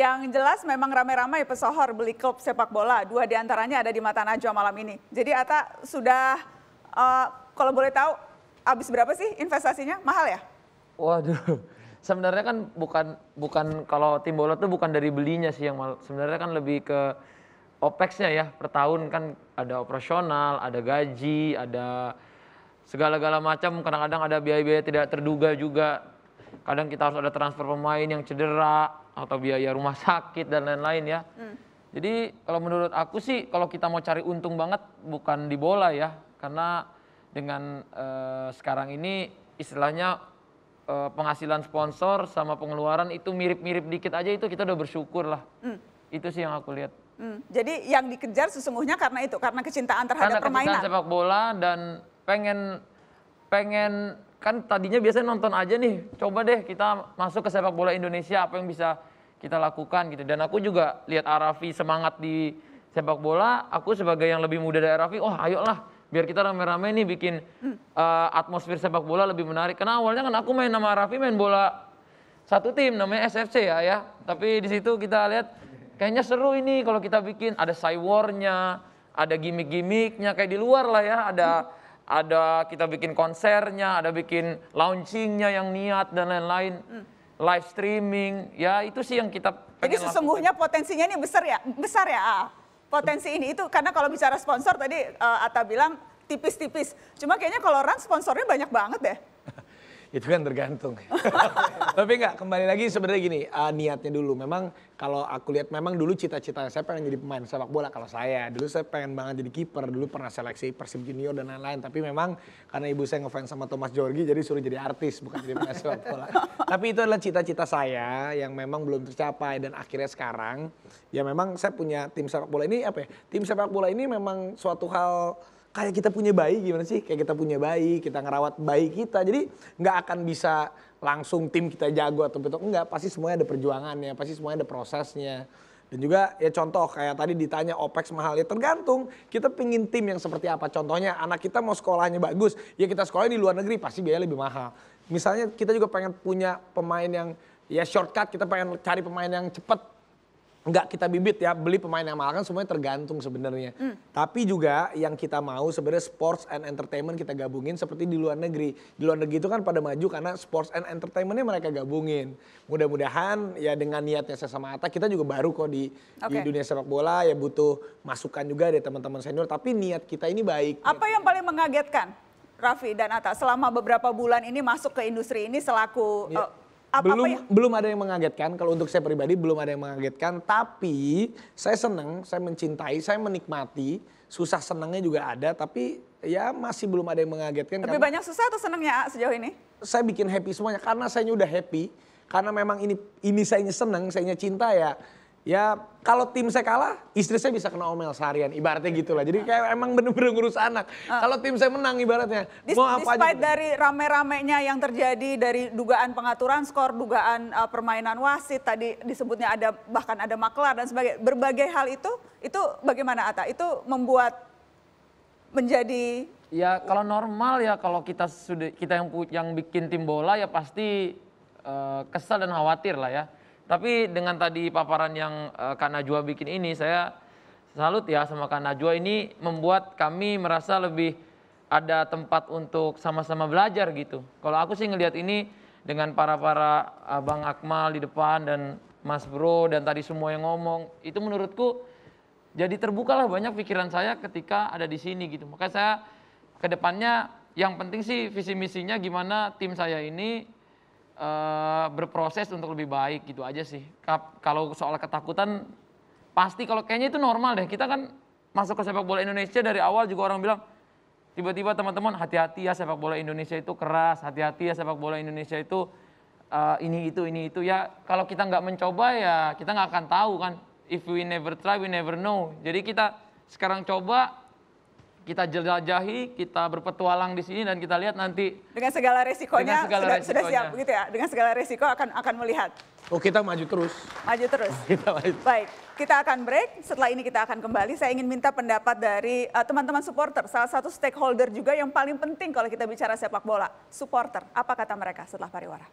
Yang jelas memang ramai-ramai pesohor beli klub sepak bola. Dua diantaranya ada di Mata Najwa malam ini. Jadi Ata sudah, uh, kalau boleh tahu, habis berapa sih investasinya? Mahal ya? Waduh, sebenarnya kan bukan bukan kalau tim bola tuh bukan dari belinya sih yang mahal. Sebenarnya kan lebih ke opex ya per tahun kan ada operasional, ada gaji, ada segala-gala macam. Kadang-kadang ada biaya-biaya tidak terduga juga. Kadang kita harus ada transfer pemain yang cedera, atau biaya rumah sakit dan lain-lain ya. Hmm. Jadi kalau menurut aku sih kalau kita mau cari untung banget bukan di bola ya karena dengan uh, sekarang ini istilahnya uh, penghasilan sponsor sama pengeluaran itu mirip-mirip dikit aja itu kita udah bersyukur lah. Hmm. Itu sih yang aku lihat. Hmm. Jadi yang dikejar sesungguhnya karena itu karena kecintaan terhadap karena permainan. Karena sepak bola dan pengen pengen kan tadinya biasanya nonton aja nih coba deh kita masuk ke sepak bola Indonesia apa yang bisa kita lakukan gitu. Dan aku juga lihat Arafi semangat di sepak bola, aku sebagai yang lebih muda dari Arafi, oh ayolah biar kita rame-rame nih bikin uh, atmosfer sepak bola lebih menarik. Karena awalnya kan aku main sama Arafi main bola satu tim namanya SFC ya ya. Tapi di situ kita lihat kayaknya seru ini kalau kita bikin ada cywarnya, ada gimmick-gimmicknya kayak di luar lah ya, ada ada kita bikin konsernya, ada bikin launchingnya yang niat dan lain-lain live streaming, ya itu sih yang kita Jadi sesungguhnya lakukan. potensinya ini besar ya, besar ya ah, Potensi ini itu karena kalau bicara sponsor tadi uh, eh, Ata bilang tipis-tipis. Cuma kayaknya kalau Rans sponsornya banyak banget deh. Itu kan tergantung. Tapi enggak, kembali lagi sebenarnya gini, uh, niatnya dulu. Memang kalau aku lihat memang dulu cita-cita saya pengen jadi pemain sepak bola kalau saya. Dulu saya pengen banget jadi kiper, dulu pernah seleksi Persib Junior dan lain-lain. Tapi memang karena ibu saya ngefans sama Thomas Georgi jadi suruh jadi artis bukan jadi pemain sepak bola. Tapi itu adalah cita-cita saya yang memang belum tercapai dan akhirnya sekarang ya memang saya punya tim sepak bola ini apa ya? Tim sepak bola ini memang suatu hal kayak kita punya bayi gimana sih? Kayak kita punya bayi, kita ngerawat bayi kita. Jadi nggak akan bisa langsung tim kita jago atau betul enggak. Pasti semuanya ada perjuangannya, pasti semuanya ada prosesnya. Dan juga ya contoh kayak tadi ditanya OPEX mahal ya tergantung kita pingin tim yang seperti apa. Contohnya anak kita mau sekolahnya bagus, ya kita sekolah di luar negeri pasti biaya lebih mahal. Misalnya kita juga pengen punya pemain yang ya shortcut, kita pengen cari pemain yang cepat nggak kita bibit ya beli pemain yang mahal kan semuanya tergantung sebenarnya. Hmm. Tapi juga yang kita mau sebenarnya sports and entertainment kita gabungin seperti di luar negeri. Di luar negeri itu kan pada maju karena sports and entertainmentnya mereka gabungin. Mudah-mudahan ya dengan niatnya saya sama Ata kita juga baru kok di, okay. di dunia sepak bola ya butuh masukan juga dari teman-teman senior. Tapi niat kita ini baik. Apa yang paling mengagetkan Raffi dan Ata selama beberapa bulan ini masuk ke industri ini selaku yeah. Iya. uh, apa belum ya? belum ada yang mengagetkan kalau untuk saya pribadi belum ada yang mengagetkan tapi saya senang saya mencintai saya menikmati susah senangnya juga ada tapi ya masih belum ada yang mengagetkan lebih banyak susah atau senangnya sejauh ini saya bikin happy semuanya karena saya udah happy karena memang ini ini saya senang saya cinta ya ya kalau tim saya kalah, istri saya bisa kena omel seharian. Ibaratnya gitu lah. Jadi kayak emang bener-bener ngurus anak. Uh. Kalau tim saya menang ibaratnya. Dis mau apa despite aja. dari rame-ramenya yang terjadi dari dugaan pengaturan skor, dugaan uh, permainan wasit tadi disebutnya ada bahkan ada maklar dan sebagai Berbagai hal itu itu bagaimana Ata? Itu membuat menjadi Ya kalau normal ya kalau kita sudah kita yang yang bikin tim bola ya pasti uh, kesal dan khawatir lah ya tapi dengan tadi paparan yang uh, Kak Najwa bikin ini, saya salut ya sama Kak Najwa ini membuat kami merasa lebih ada tempat untuk sama-sama belajar gitu. Kalau aku sih ngelihat ini dengan para-para Abang Akmal di depan dan Mas Bro dan tadi semua yang ngomong, itu menurutku jadi terbukalah banyak pikiran saya ketika ada di sini gitu. Makanya saya ke depannya yang penting sih visi misinya gimana tim saya ini Eh, berproses untuk lebih baik gitu aja sih. Kalau soal ketakutan pasti kalau kayaknya itu normal deh. Kita kan masuk ke sepak bola Indonesia dari awal juga orang bilang tiba-tiba teman-teman hati-hati ya sepak bola Indonesia itu keras, hati-hati ya sepak bola Indonesia itu uh, ini itu ini itu ya kalau kita nggak mencoba ya kita nggak akan tahu kan. If we never try, we never know. Jadi kita sekarang coba kita jelajahi, kita berpetualang di sini dan kita lihat nanti dengan segala resikonya, dengan segala sudah, resikonya. sudah siap begitu ya. Dengan segala resiko akan akan melihat. Oh, kita maju terus. Maju terus. kita maju. Baik, kita akan break. Setelah ini kita akan kembali. Saya ingin minta pendapat dari eh, teman-teman uh, teman -teman supporter, salah satu stakeholder juga yang paling penting kalau kita bicara sepak bola, supporter. Apa kata mereka setelah pariwara?